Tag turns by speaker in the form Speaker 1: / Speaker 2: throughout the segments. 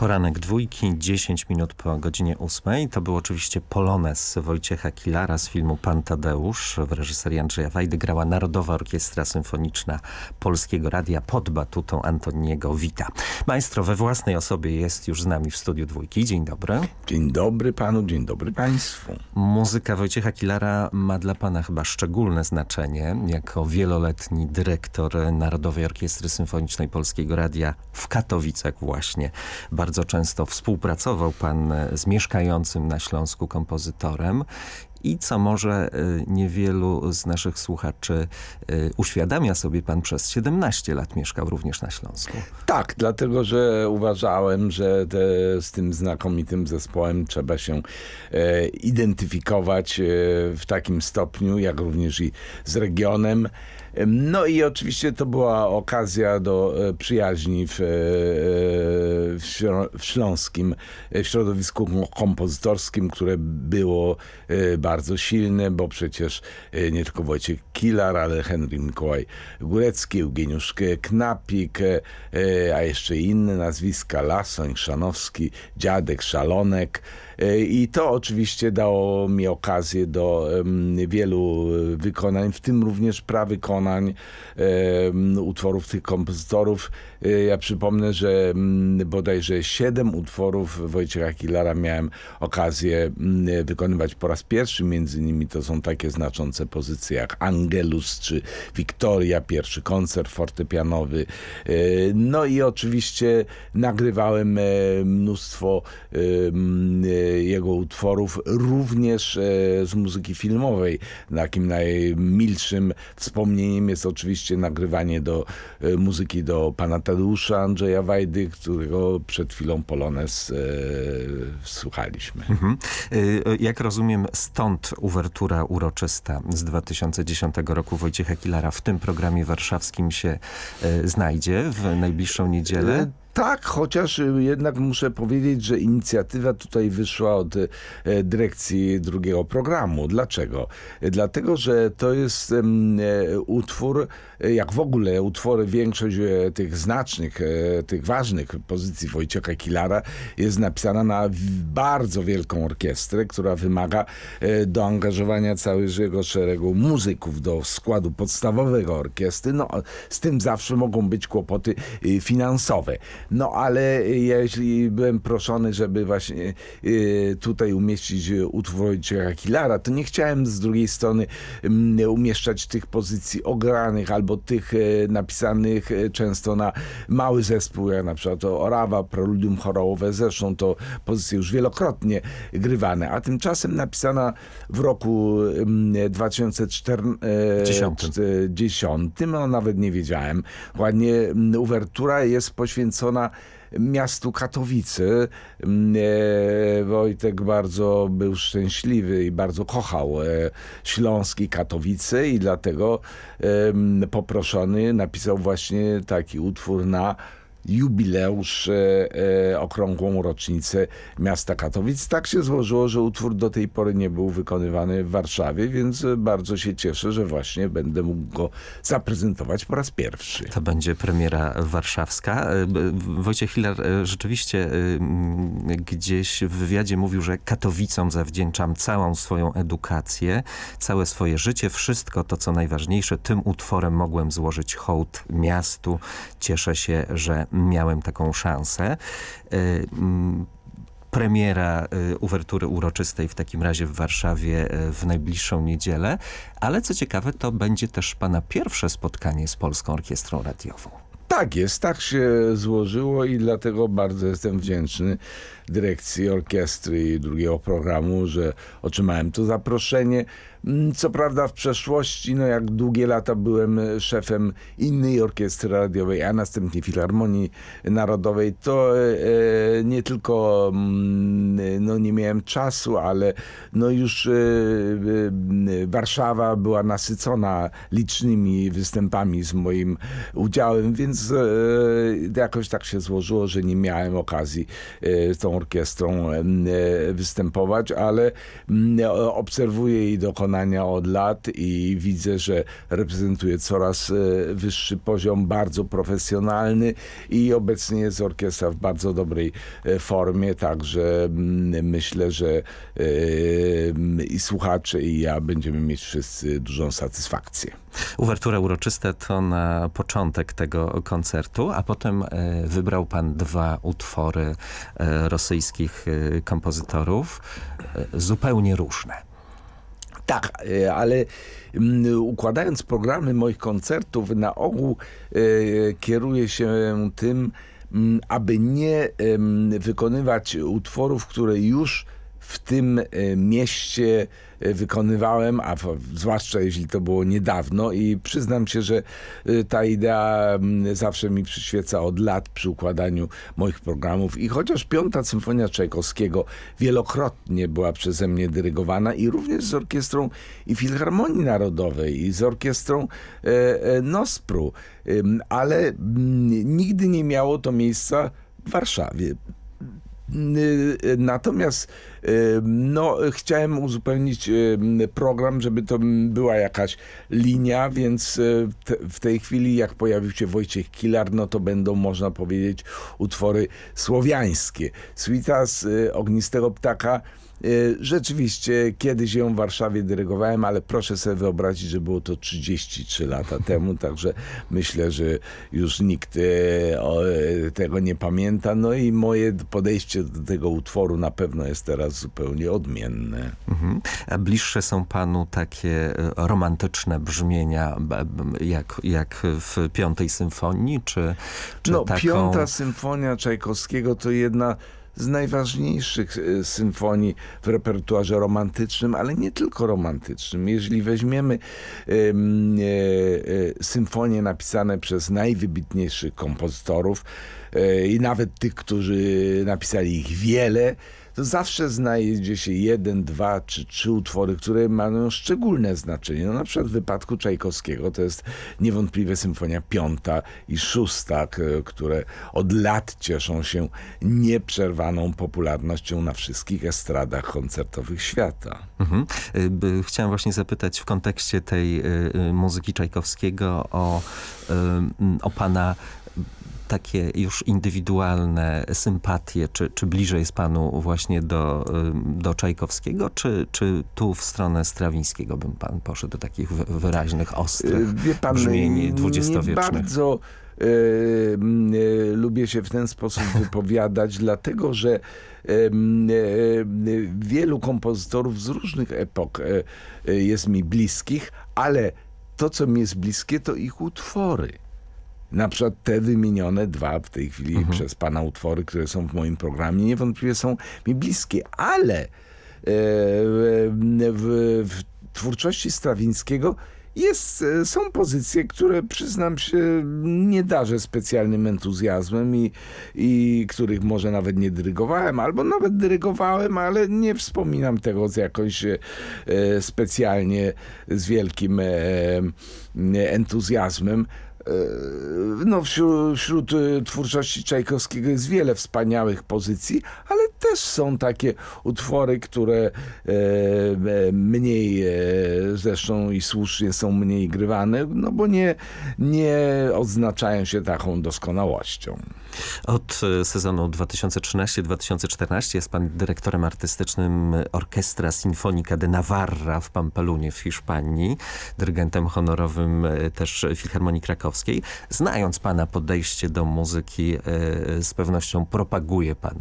Speaker 1: Poranek dwójki, 10 minut po godzinie ósmej. To był oczywiście Polones Wojciecha Kilara z filmu Pan Tadeusz. W reżyserii Andrzeja Wajdy grała Narodowa Orkiestra Symfoniczna Polskiego Radia pod batutą Antoniego Wita. Maestro we własnej osobie jest już z nami w studiu dwójki. Dzień dobry. Dzień dobry panu, dzień dobry państwu. Muzyka Wojciecha Kilara ma dla pana chyba szczególne znaczenie. Jako wieloletni dyrektor Narodowej Orkiestry Symfonicznej Polskiego Radia w Katowicach właśnie. Bardzo bardzo często współpracował pan z mieszkającym na Śląsku kompozytorem i co może e, niewielu z naszych słuchaczy e, uświadamia sobie, pan przez 17 lat mieszkał również na Śląsku.
Speaker 2: Tak, dlatego, że uważałem, że te, z tym znakomitym zespołem trzeba się e, identyfikować e, w takim stopniu, jak również i z regionem. No i oczywiście to była okazja do e, przyjaźni w, w, śląskim, środowisku kompozytorskim, które było bardzo bardzo silne, bo przecież e, nie tylko Wojciech Kilar, ale Henry Mikołaj Górecki, Eugeniusz Knapik, e, e, a jeszcze inne nazwiska, Lasoń, Szanowski, Dziadek, Szalonek, E, I to oczywiście dało mi okazję do wielu wykonań, w tym również prawykonań utworów tych kompozytorów. E, ja przypomnę, że bodajże siedem utworów Wojciecha Kilara miałem okazję mm, wykonywać po raz pierwszy. Między innymi to są takie znaczące pozycje jak Angelus czy Victoria, pierwszy koncert fortepianowy. E, no i oczywiście nagrywałem mnóstwo jego utworów, również e, z muzyki filmowej. Takim najmilszym wspomnieniem jest oczywiście nagrywanie do e, muzyki do pana Tadeusza Andrzeja Wajdy, którego przed chwilą Polones e, słuchaliśmy. Mhm.
Speaker 1: Jak rozumiem, stąd uwertura uroczysta z 2010 roku Wojciecha Kilara w tym programie warszawskim się znajdzie w najbliższą niedzielę?
Speaker 2: Tak, chociaż y, jednak muszę powiedzieć, że inicjatywa tutaj wyszła od y, dyrekcji drugiego programu. Dlaczego? Dlatego, że to jest e, utwór, e, jak w ogóle utwory, większość e, tych znacznych, tych ważnych pozycji Wojciecha Kilara jest napisana na bardzo wielką orkiestrę, która wymaga doangażowania całego szeregu muzyków do składu podstawowego orkiestry. No, z tym zawsze mogą być kłopoty finansowe. No ale jeśli byłem proszony, żeby właśnie y, tutaj umieścić y, utwór Wojciecha Kilara, to nie chciałem z drugiej strony mm, umieszczać tych pozycji ogranych albo tych y, napisanych często na mały zespół, jak na przykład Orawa, Preludium Chorołowe. zresztą to pozycje już wielokrotnie grywane, a tymczasem napisana w roku 2010, mm, a e, no, nawet nie wiedziałem, ładnie mm, uwertura jest poświęcona miastu Katowicy. Mm, e, Wojtek bardzo był szczęśliwy i bardzo kochał e, śląskie Katowice i dlatego poproszony napisał właśnie taki utwór na jubileusz, e, e, okrągłą rocznicę miasta Katowic. Tak się złożyło, że utwór do tej pory nie był wykonywany w Warszawie, więc bardzo się cieszę, że właśnie będę mógł go zaprezentować po raz pierwszy.
Speaker 1: To będzie premiera warszawska. E, Wojciech Hiller e, rzeczywiście e, gdzieś w wywiadzie mówił, że Katowicom zawdzięczam całą swoją edukację, całe swoje życie, wszystko to, co najważniejsze. Tym utworem mogłem złożyć hołd miastu. Cieszę się, że miałem taką szansę y, mm, premiera y, uwertury uroczystej w takim razie w Warszawie y, w najbliższą niedzielę, ale co ciekawe to będzie też pana pierwsze spotkanie z Polską Orkiestrą Radiową.
Speaker 2: Tak jest, tak się złożyło i dlatego bardzo jestem wdzięczny dyrekcji orkiestry i drugiego programu, że otrzymałem to zaproszenie. Mm, co prawda w przeszłości, no jak długie lata byłem e, szefem innej orkiestry radiowej, a następnie Filharmonii Narodowej, to e, e, nie tylko mm, no nie miałem czasu, ale no już Warszawa była nasycona licznymi występami z moim udziałem, więc jakoś tak się złożyło, że nie miałem okazji z tą orkiestrą występować, ale mm, obserwuję i dokonuję od lat i widzę, że reprezentuje coraz e, wyższy poziom, bardzo profesjonalny i obecnie jest orkiestra w bardzo dobrej e, formie, także mm, myślę, że e, mm, i słuchacze i ja będziemy mieć wszyscy dużą satysfakcję.
Speaker 1: Uwertura uroczysta to na początek tego koncertu, a potem wybrał pan dwa utwory rosyjskich kompozytorów, zupełnie różne.
Speaker 2: Tak, e, ale mm, układając programy moich koncertów, na ogół e, kieruję się tym, mm, aby nie wykonywać utworów, które już w tym e, mieście e, wykonywałem, a zwłaszcza jeśli to było niedawno i przyznam się, że e, ta idea zawsze mi przyświeca od lat przy układaniu moich programów i chociaż Piąta Symfonia Czajkowskiego wielokrotnie była przeze mnie dyrygowana i również z orkiestrą i Filharmonii Narodowej i z orkiestrą Nospru, ale nigdy nie miało to miejsca w Warszawie. Natomiast no, chciałem uzupełnić program, żeby to była jakaś linia, więc y, w tej chwili, jak pojawił się Wojciech Kilar, no to będą, można powiedzieć, utwory słowiańskie. Suita z y, Ognistego Ptaka y, Rzeczywiście kiedyś ją w Warszawie dyrygowałem, ale proszę sobie wyobrazić, że było to 33 lata temu, także myślę, że już nikt tego nie pamięta. No i moje podejście do tego utworu na pewno jest teraz zupełnie odmienne.
Speaker 1: Mhm. A bliższe są panu takie e, romantyczne brzmienia jak, jak w Piątej Symfonii? Czy, czy no, taką... Piąta
Speaker 2: Symfonia Czajkowskiego to jedna z najważniejszych e, symfonii w repertuarze romantycznym, ale nie tylko romantycznym. Jeżeli weźmiemy y, y, symfonie napisane przez najwybitniejszych kompozytorów y, i nawet tych, którzy napisali ich wiele, to zawsze znajdzie się jeden, dwa czy trzy utwory, które mają szczególne znaczenie. No, na przykład w wypadku Czajkowskiego to jest niewątpliwie symfonia piąta i szósta, które od lat cieszą się nieprzerwaną popularnością na wszystkich estradach koncertowych świata.
Speaker 1: Mhm. Y, chciałem właśnie zapytać w kontekście tej y, y, muzyki Czajkowskiego o, o pana takie już indywidualne sympatie, czy, czy bliżej jest panu właśnie do, y, do Czajkowskiego, czy, czy tu w stronę Strawińskiego bym pan poszedł do takich wyraźnych, ostrych y, Wie pan, brzmień dwudziestowiecznych? bardzo
Speaker 2: e, e, lubię się w ten sposób wypowiadać, dlatego że e, e, wielu kompozytorów z różnych epok e, jest mi bliskich, ale to, co mi jest bliskie, to ich utwory. Na przykład te wymienione dwa w tej chwili mhm. przez pana utwory, które są w moim programie, niewątpliwie są mi bliskie, ale e, w, w, w twórczości Strawińskiego jest, e, są pozycje, które przyznam się nie darzę specjalnym entuzjazmem i, i których może nawet nie dyrygowałem, albo nawet dyrygowałem, ale nie wspominam tego z jakąś e, specjalnie z wielkim e, e entuzjazmem. E, no, wśród, wśród, e, twórczości Czajkowskiego jest wiele wspaniałych pozycji, ale też są takie utwory, które e, mniej, zresztą i słusznie są mniej grywane, no bo nie, nie odznaczają się taką doskonałością.
Speaker 1: Od e, sezonu 2013-2014 jest pan dyrektorem artystycznym Orkestra Sinfonica de Navarra w Pampelunie w Hiszpanii, dyrygentem honorowym e, też Filharmonii Krakowskiej. Znając pana podejście do muzyki, e, z pewnością propaguje pan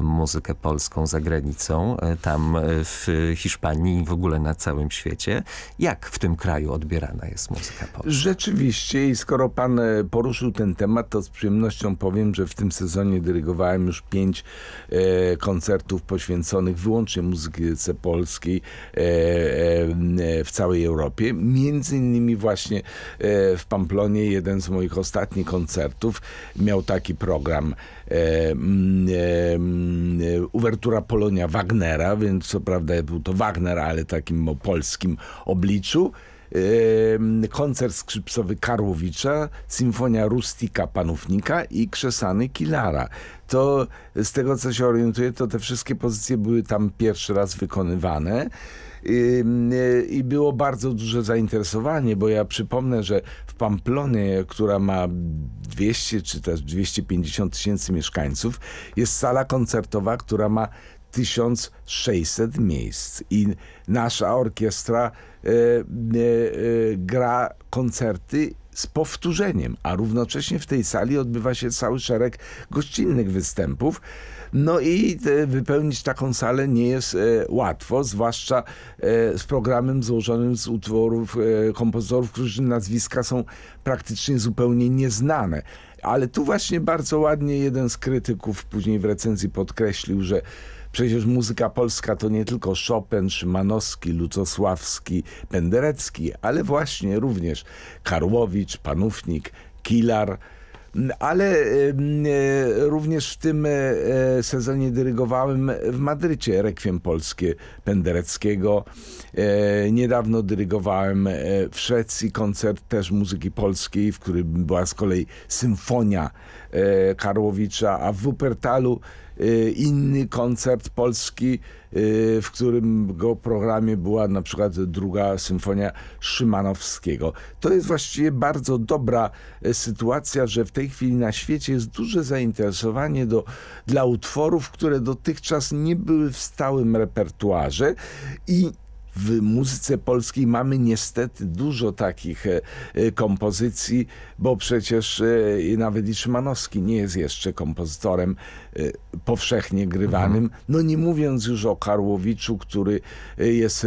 Speaker 1: muzykę polską za granicą, tam w Hiszpanii i w ogóle na całym świecie. Jak w tym kraju odbierana jest muzyka polska?
Speaker 2: Rzeczywiście i skoro pan poruszył ten temat, to z przyjemnością powiem, tym, że w tym sezonie dyrygowałem już pięć e, koncertów poświęconych wyłącznie muzyce polskiej e, e, e w całej Europie. Między innymi właśnie e, w Pamplonie jeden z moich ostatnich koncertów miał taki program e, mm, mm, Uwertura Polonia Wagnera, więc co prawda był to Wagner, ale takim o polskim obliczu koncert skrzypcowy Karłowicza, symfonia Rustika Panównika i Krzesany Kilara. To z tego co się orientuję, to te wszystkie pozycje były tam pierwszy raz wykonywane e, i było bardzo duże zainteresowanie, bo ja przypomnę, że w Pamplonie, która ma 200 czy też 250 tysięcy mieszkańców, jest sala koncertowa, która ma 1600 miejsc i nasza orkiestra y, y, y, gra koncerty z powtórzeniem, a równocześnie w tej sali odbywa się cały szereg gościnnych występów. No i e, wypełnić taką salę nie jest e, łatwo, zwłaszcza e, z programem złożonym z utworów kompozytorów, których nazwiska są praktycznie zupełnie nieznane. Ale tu właśnie bardzo ładnie jeden z krytyków później w recenzji podkreślił, że Przecież muzyka polska to nie tylko Chopin, Szymanowski, Lucosławski, Penderecki, ale właśnie również Karłowicz, Panównik, Kilar, mm, ale e, również w tym e, e, sezonie dyrygowałem w Madrycie Rekwiem Polskie Pendereckiego. Niedawno dyrygowałem w Szwecji koncert też muzyki polskiej, w którym była z kolei symfonia Karłowicza, a w Wuppertalu Y, inny koncert polski, y, w którym go programie była na przykład druga symfonia Szymanowskiego. To jest właściwie bardzo dobra e, sytuacja, że w tej chwili na świecie jest duże zainteresowanie do, dla utworów, które dotychczas nie były w stałym repertuarze i w muzyce polskiej mamy niestety dużo takich e, e, kompozycji, bo przecież e, nawet i Szymanowski nie jest jeszcze kompozytorem powszechnie grywanym. Mhm. No nie mówiąc już o Karłowiczu, który jest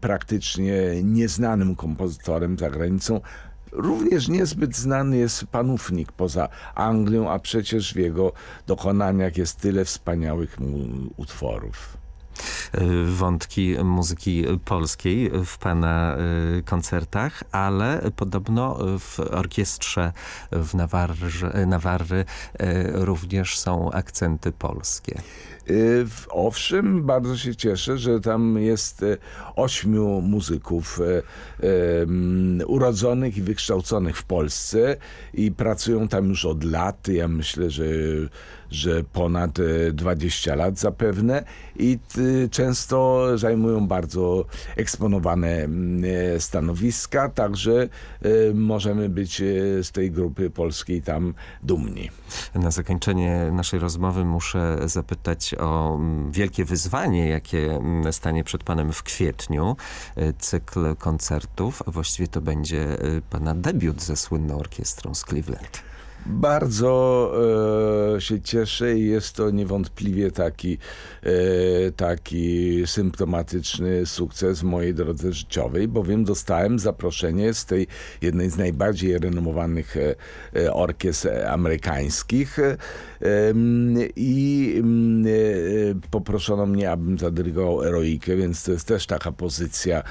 Speaker 2: praktycznie nieznanym kompozytorem za granicą, Również niezbyt znany jest panównik poza Anglią, a przecież w jego dokonaniach jest tyle wspaniałych utworów.
Speaker 1: Y, wątki muzyki polskiej w pana y, koncertach, ale podobno w orkiestrze w Nawarrze, Nawarry y, również są akcenty polskie. Owszem, bardzo się cieszę, że tam jest ośmiu
Speaker 2: muzyków urodzonych i wykształconych w Polsce i pracują tam już od lat. Ja myślę, że, że ponad 20 lat zapewne i Y, często zajmują bardzo eksponowane mm, e, stanowiska, także y, możemy być y, z tej grupy polskiej tam dumni.
Speaker 1: Na zakończenie naszej rozmowy muszę zapytać o mm, wielkie wyzwanie, jakie mm, stanie przed Panem w kwietniu. Cykl koncertów, a właściwie to będzie Pana debiut ze słynną orkiestrą z Cleveland.
Speaker 2: Bardzo e, się cieszę i jest to niewątpliwie taki, e, taki symptomatyczny sukces w mojej drodze życiowej, bowiem dostałem zaproszenie z tej jednej z najbardziej renomowanych e, e orkiestr amerykańskich e, i e, poproszono mnie, abym zadyrygował eroikę, więc to jest też taka pozycja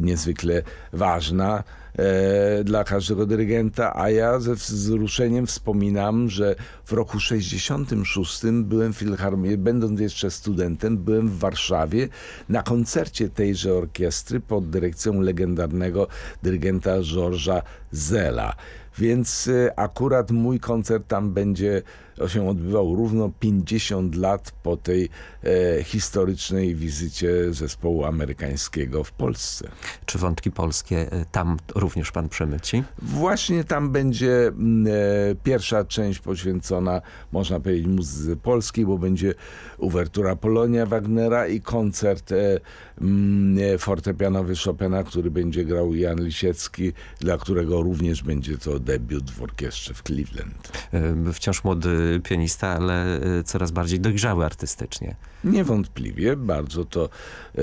Speaker 2: niezwykle ważna. E, dla każdego dyrygenta, a ja ze wzruszeniem wspominam, że w roku 66 byłem w Filharmonii, będąc jeszcze studentem, byłem w Warszawie na koncercie tejże orkiestry pod dyrekcją legendarnego dyrygenta Georgesa Zela. Więc y, akurat mój koncert tam będzie się odbywał równo 50 lat po tej e, historycznej wizycie zespołu amerykańskiego w Polsce.
Speaker 1: Czy wątki polskie e, tam również pan przemyci?
Speaker 2: Właśnie tam będzie mm, e, pierwsza część poświęcona, można powiedzieć, muzyce polskiej, bo będzie uwertura Polonia Wagnera i koncert e, m, mm, e, fortepianowy Chopina, który będzie grał Jan Lisiecki, dla którego również będzie to debiut w
Speaker 1: orkiestrze w Cleveland. Wciąż młody pianista, ale e, coraz bardziej dojrzały artystycznie.
Speaker 2: Niewątpliwie, bardzo to e,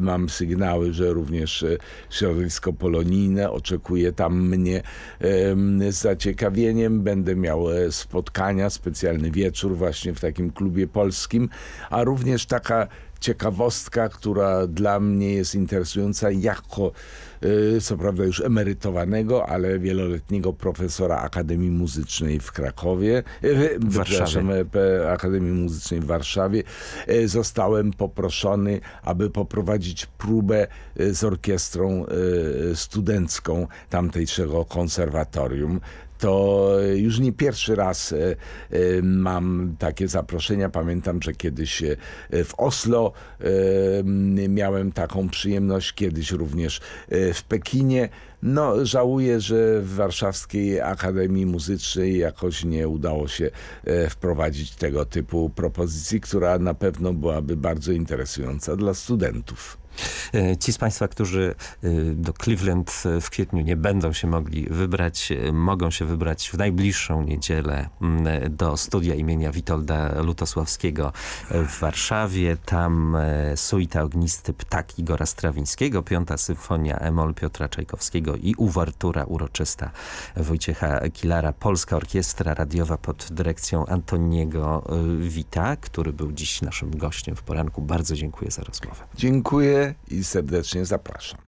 Speaker 2: mam sygnały, że również e, środowisko polonijne oczekuje tam mnie z zaciekawieniem. Będę miał spotkania, specjalny wieczór właśnie w takim klubie polskim, a również taka ciekawostka, która dla mnie jest interesująca jako y, co prawda już emerytowanego, ale wieloletniego profesora Akademii Muzycznej w Krakowie, y, w Warszawie. Y, Akademii Muzycznej w Warszawie. Zostałem poproszony, aby poprowadzić próbę z orkiestrą studencką tamtejszego konserwatorium to już nie pierwszy raz e, e, mam takie zaproszenia. Pamiętam, że kiedyś e, w Oslo miałem taką przyjemność, kiedyś również w Pekinie. No, żałuję, że w Warszawskiej Akademii Muzycznej jakoś nie udało się wprowadzić tego typu propozycji, która na pewno byłaby bardzo interesująca dla studentów.
Speaker 1: E, ci z Państwa, którzy e, do Cleveland e, w kwietniu nie będą się mogli wybrać, mogą się wybrać w najbliższą niedzielę do studia imienia Witolda Lutosławskiego w Warszawie. Tam suita Ognisty Ptak Igora Strawińskiego, piąta symfonia Emol Piotra Czajkowskiego i uwartura uroczysta Wojciecha Kilara, Polska Orkiestra Radiowa pod dyrekcją Antoniego Wita, który był dziś naszym gościem w poranku. Bardzo dziękuję za rozmowę.
Speaker 2: Dziękuję e ser da ciência à